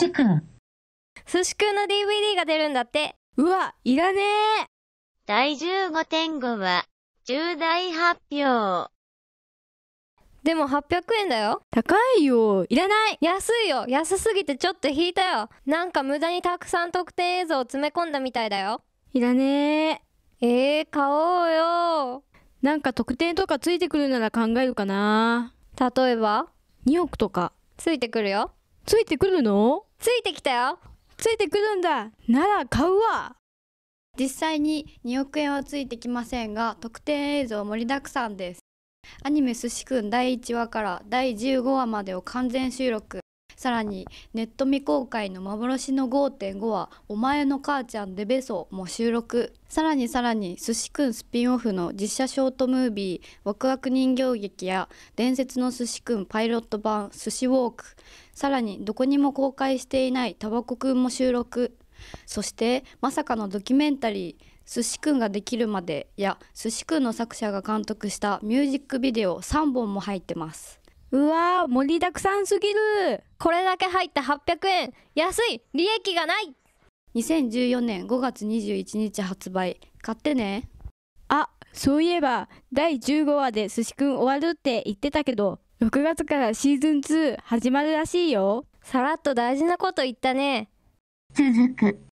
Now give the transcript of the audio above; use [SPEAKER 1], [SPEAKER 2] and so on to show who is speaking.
[SPEAKER 1] しくん。すしくんの DVD が出るんだって。うわ、いらねえ。第15.5は、重大発表。でも800円だよ。高いよ。いらない。安いよ。安すぎてちょっと引いたよ。なんか無駄にたくさん特典映像を詰め込んだみたいだよ。いらねえ。えー、買おうよ。なんか特典とかついてくるなら考えるかな。例えば ?2 億とか。
[SPEAKER 2] ついてくるよ。ついてくるのついてきたよついてくるんだなら買うわ実際に2億円はついてきませんが特典映像盛りだくさんですアニメ「すしくん」第1話から第15話までを完全収録さらにネット未公開の幻の5.5は「お前の母ちゃんでべそ」も収録さらにさらに寿司くんスピンオフの実写ショートムービー「ワクワク人形劇」や「伝説の寿司くんパイロット版寿司ウォーク」さらにどこにも公開していない「タバコくん」も収録そしてまさかのドキュメンタリー「寿司くんができるまで」や寿司くんの作者が監督したミュージックビデオ3本も入ってます。
[SPEAKER 1] うわー盛りだくさんす
[SPEAKER 2] ぎるこれだけ入った800円安い利益がない2014年5月21日発売買ってねあそういえば
[SPEAKER 1] 第15話で寿司くん終わるって言ってたけど6月からシーズン2始まるらしいよさらっと大事なこと言ったね続く